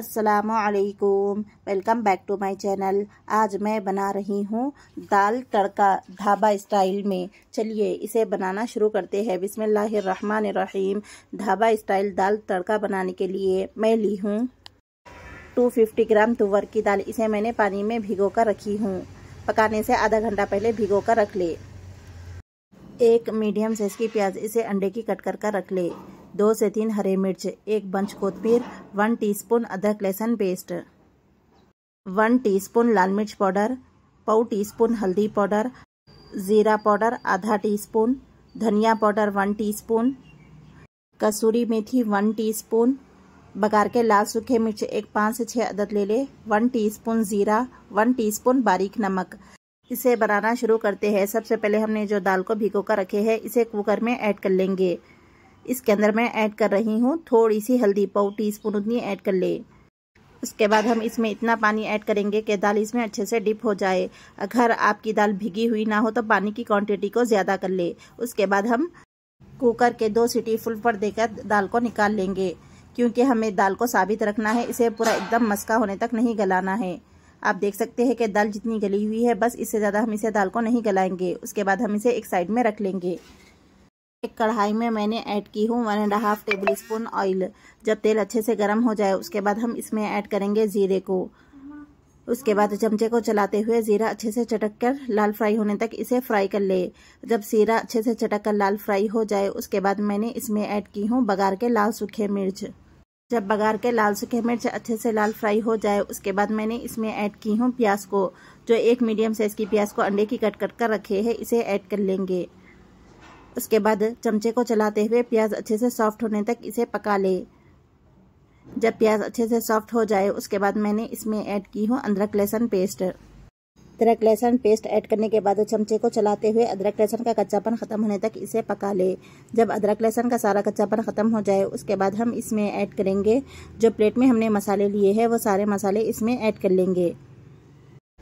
असलकुम welcome back to my channel आज मैं बना रही हूँ दाल तड़का ढाबा स्टाइल में चलिए इसे बनाना शुरू करते हैं बिसमीम ढाबा स्टाइल दाल तड़का बनाने के लिए मैं ली हूँ 250 ग्राम तुवर की दाल इसे मैंने पानी में भिगो कर रखी हूँ पकाने से आधा घंटा पहले भिगो कर रख ले एक मीडियम साइज की प्याज इसे अंडे की कट कर कर रख ले दो से तीन हरे मिर्च एक बंच कोतमीर वन टीस्पून अदरक लहसुन पेस्ट वन टीस्पून लाल मिर्च पाउडर पाव टीस्पून हल्दी पाउडर ज़ीरा पाउडर आधा टीस्पून धनिया पाउडर वन टीस्पून कसूरी मेथी वन टीस्पून बघार के लाल सूखे मिर्च एक पाँच से छः अदद ले लें वन टीस्पून ज़ीरा वन टीस्पून बारीक नमक इसे बनाना शुरू करते हैं सबसे पहले हमने जो दाल को भिगो कर रखे है इसे कुकर में ऐड कर लेंगे इसके अंदर मैं ऐड कर रही हूँ थोड़ी सी हल्दी पाव टी स्पून उतनी ऐड कर ले उसके बाद हम इसमें इतना पानी ऐड करेंगे कि दाल इसमें अच्छे से डिप हो जाए अगर आपकी दाल भिगी हुई ना हो तो पानी की क्वांटिटी को ज़्यादा कर ले उसके बाद हम कुकर के दो सीटी फुल पर देकर दाल को निकाल लेंगे क्योंकि हमें दाल को साबित रखना है इसे पूरा एकदम मस्का होने तक नहीं गलाना है आप देख सकते हैं कि दाल जितनी गली हुई है बस इससे ज़्यादा हम इसे दाल को नहीं गलाएंगे उसके बाद हम इसे एक साइड में रख लेंगे एक कढ़ाई में मैंने ऐड की हूँ one and half tablespoon oil जब तेल अच्छे से गर्म हो जाए उसके बाद हम इसमें ऐड करेंगे जीरे को उसके बाद चमचे को चलाते हुए जीरा अच्छे से चटक कर लाल फ्राई होने तक इसे फ्राई कर ले जब जीरा अच्छे से चटक कर लाल फ्राई हो जाए उसके बाद मैंने इसमें ऐड की हूँ बघार के लाल सूखे मिर्च जब बघार के लाल सूखे मिर्च अच्छे से लाल फ्राई हो जाए उसके बाद मैंने इसमें ऐड की हूँ प्याज को जो एक मीडियम साइज की प्याज को अंडे की कट कट कर रखे है इसे ऐड कर लेंगे उसके बाद चमचे को चलाते हुए प्याज अच्छे से सॉफ्ट होने तक इसे पका ले जब प्याज अच्छे से सॉफ्ट हो जाए उसके बाद मैंने इसमें ऐड की हूँ अदरक लहसुन पेस्ट अदरक लहसुन पेस्ट ऐड करने के बाद चमचे को चलाते हुए अदरक लहसुन का कच्चापन ख़त्म होने तक इसे पका ले जब अदरक लहसुन का सारा कच्चापन ख़त्म हो जाए उसके बाद हम इसमें ऐड करेंगे जो प्लेट में हमने मसाले लिए हैं वो सारे मसाले इसमें ऐड कर लेंगे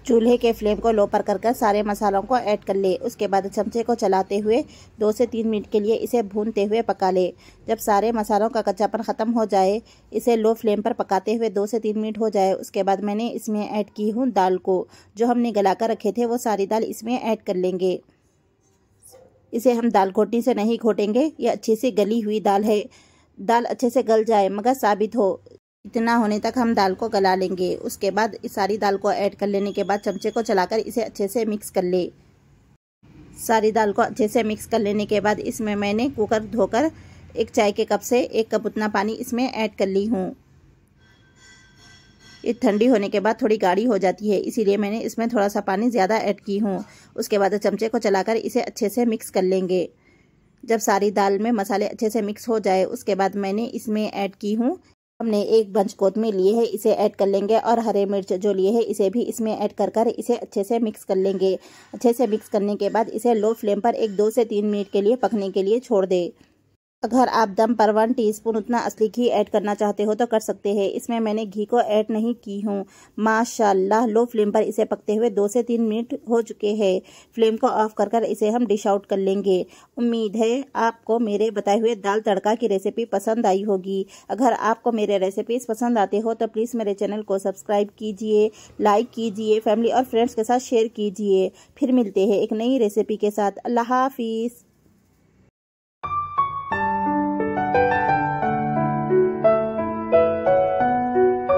चूल्हे के फ्लेम को लो पर कर कर सारे मसालों को ऐड कर ले उसके बाद चमचे को चलाते हुए दो से तीन मिनट के लिए इसे भूनते हुए पका ले जब सारे मसालों का कच्चापन ख़त्म हो जाए इसे लो फ्लेम पर पकाते हुए दो से तीन मिनट हो जाए उसके बाद मैंने इसमें ऐड की हूँ दाल को जो हमने गला कर रखे थे वो सारी दाल इसमें ऐड कर लेंगे इसे हम दाल घोटनी से नहीं घोटेंगे ये अच्छी सी गली हुई दाल है दाल अच्छे से गल जाए मगर साबित हो इतना होने तक हम दाल को गला लेंगे उसके बाद इस सारी दाल को ऐड कर लेने के बाद चमचे को चलाकर इसे अच्छे से मिक्स कर ले सारी दाल को अच्छे से मिक्स कर लेने के बाद इसमें मैंने कुकर धोकर एक चाय के कप से एक कप उतना पानी इसमें ऐड कर ली हूँ ये ठंडी होने के बाद थोड़ी गाढ़ी हो जाती है इसीलिए मैंने इसमें थोड़ा सा पानी ज़्यादा ऐड की हूँ उसके बाद चमचे को चलाकर इसे अच्छे से मिक्स कर लेंगे जब सारी दाल में मसाले अच्छे से मिक्स हो जाए उसके बाद मैंने इसमें ऐड की हूँ हमने एक बंच कोतमी लिए है इसे ऐड कर लेंगे और हरे मिर्च जो लिए है इसे भी इसमें ऐड कर कर इसे अच्छे से मिक्स कर लेंगे अच्छे से मिक्स करने के बाद इसे लो फ्लेम पर एक दो से तीन मिनट के लिए पकने के लिए छोड़ दें अगर आप दम पर वन टीस्पून उतना असली घी ऐड करना चाहते हो तो कर सकते हैं इसमें मैंने घी को ऐड नहीं की हूँ माशाल्लाह लो फ्लेम पर इसे पकते हुए दो से तीन मिनट हो चुके हैं फ्लेम को ऑफ कर कर इसे हम डिश आउट कर लेंगे उम्मीद है आपको मेरे बताए हुए दाल तड़का की रेसिपी पसंद आई होगी अगर आपको मेरे रेसिपीज पसंद आते हो तो प्लीज़ मेरे चैनल को सब्सक्राइब कीजिए लाइक कीजिए फैमिली और फ्रेंड्स के साथ शेयर कीजिए फिर मिलते हैं एक नई रेसिपी के साथ अल्लाह हाफिज़